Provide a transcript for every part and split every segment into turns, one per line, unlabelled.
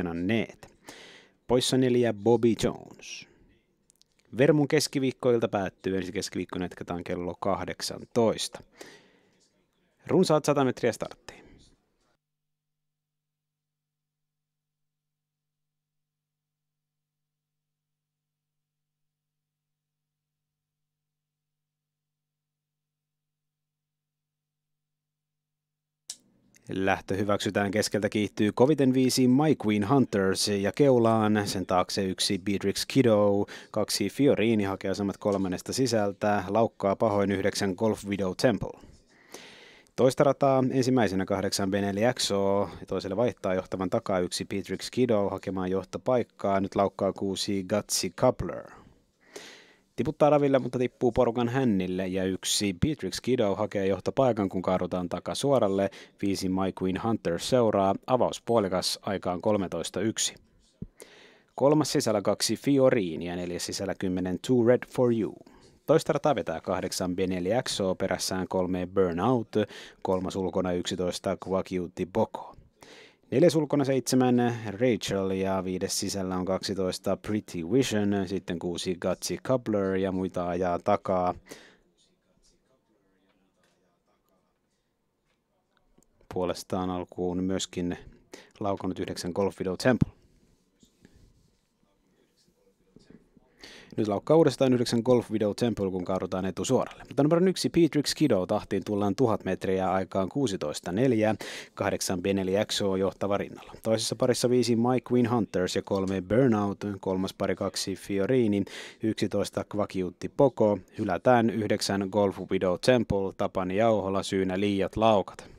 treenanneet. Poissa neljä Bobby Jones. Vermun keskiviikkoilta päättyy ensi keskiviikkona jatketaan kello 18. Runsaat 100 metriä starttiin. Lähtö hyväksytään keskeltä kiihtyy koviten viisi, My Queen Hunters ja keulaan. Sen taakse yksi Beatrix Kiddo, kaksi Fiorini hakee samat kolmannesta sisältä, laukkaa pahoin yhdeksän Golf Widow Temple. Toista rataa ensimmäisenä kahdeksan Benelli XO, toiselle vaihtaa johtavan takaa yksi Beatrix Kiddo hakemaan johtopaikkaa, nyt laukkaa kuusi Gutsy Coupler. Tiputtaa raville, mutta tippuu porukan hännille ja yksi Beatrix Kiddo hakee johtopaikan, kun kaadutaan takasuoralle. Viisi My Queen Hunter seuraa, puolikas aikaan 13.1. Kolmas sisällä kaksi Fiorin ja neljäs sisällä 10 Too Red For You. Toista rataa vetää kahdeksan B4XO, perässään kolme Burnout, kolmas ulkona 11 Kwakiuti Boko. Neljäs ulkona seitsemän Rachel ja viides sisällä on 12 Pretty Vision, sitten kuusi Gutsy Cobbler ja muita ajaa takaa. Puolestaan alkuun myöskin laukonut yhdeksän Golf Video Temple. Nyt laukkaa uudestaan yhdeksän Golf Video Temple, kun kaadutaan etusuoralle. Mutta numero yksi Petrix Kido, tahtiin tullaan 1000 metriä aikaan 16.4, 8 Benelli XO johtava rinnalla. Toisessa parissa viisi Mike Win Hunters ja kolme Burnout, kolmas pari kaksi Fiorini, 11 Kvakiutti Poko, hylätään 9 Golf Video Temple, Tapani Jauhola syynä liiat laukat.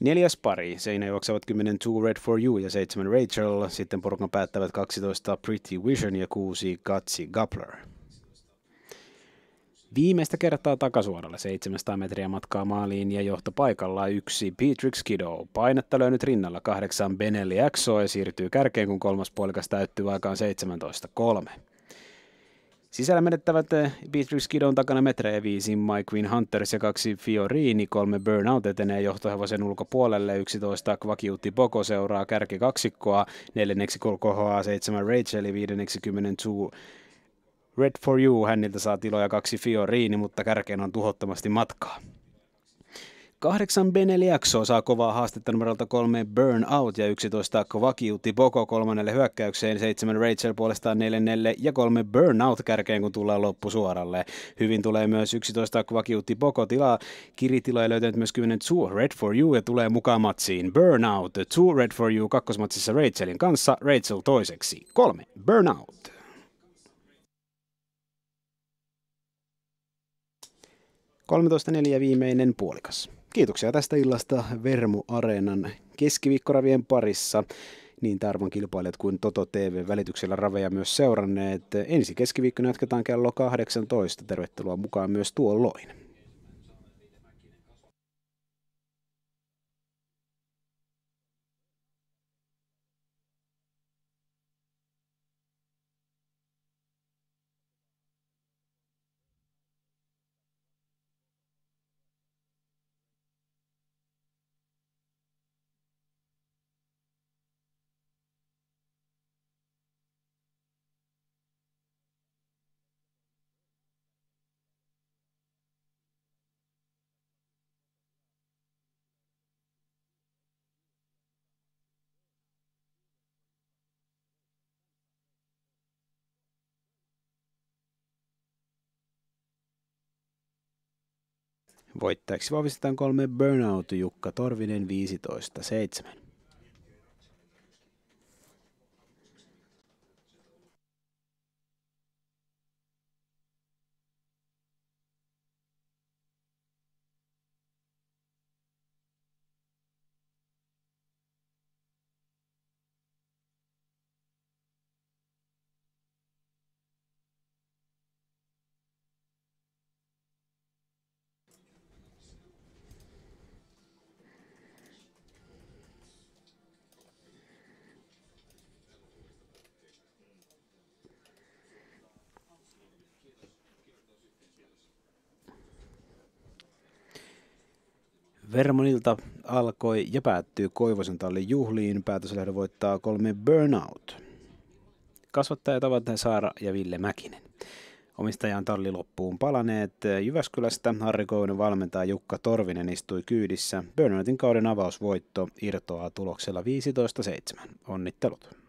Neljäs pari, seinä juoksevat 10 Too Red For You ja 7 Rachel, sitten porukan päättävät 12 Pretty Vision ja 6 Gatsi Gabler. Viimeistä kertaa takasuoralle 700 metriä matkaa maaliin ja johtopaikalla yksi Beatrix Kiddo. Painetta löynyt rinnalla kahdeksan Benelli XO ja siirtyy kärkeen, kun kolmas puolikas täyttyy aikaan 17.3. Sisällä menettävät eh, Beatrix Kidon takana metrejä e viisi My Queen Hunters ja kaksi Fiorini, kolme Burnout etenee johtohevosen ulkopuolelle, 11 Kvakiutti Boko seuraa kärki kaksikkoa, neljänneksi HA, seitsemän Rachel, viidenneksi kymmenen two Red for You, häniltä saa tiloja kaksi Fiorini, mutta kärkeen on tuhottomasti matkaa. Kahdeksan Benel Jakso saa kovaa haastetta numerolta kolme Burnout ja 11 Kvakiutti Boko kolmannelle hyökkäykseen, seitsemän Rachel puolestaan neljännelle ja kolme Burnout kärkeen, kun tullaan loppusuoralle. Hyvin tulee myös 11 Kvakiutti Boko tilaa. Kiritilo ei löytänyt myös 10 Two Red for You ja tulee mukaan matsiin Burnout. Two Red for You kakkosmatsissa Rachelin kanssa, Rachel toiseksi. Kolme Burnout. kolmetoista neljä viimeinen puolikas. Kiitoksia tästä illasta Vermu Areenan keskiviikkoravien parissa. Niin Tarvon kilpailijat kuin Toto TV välityksellä raveja myös seuranneet. Ensi keskiviikkona jatketaan kello 18. Tervetuloa mukaan myös tuolloin. Voittajaksi vahvistetaan kolme Burnout Jukka Torvinen 15.7. Vermonilta alkoi ja päättyy Koivosen tallin juhliin. Päätöslähdö voittaa kolme Burnout. Kasvattajat ovat Saara ja Ville Mäkinen. Omistajan talli loppuun palaneet. Jyväskylästä Harri Koivinen valmentaja Jukka Torvinen istui kyydissä. Burnoutin kauden avausvoitto irtoaa tuloksella 15-7. Onnittelut.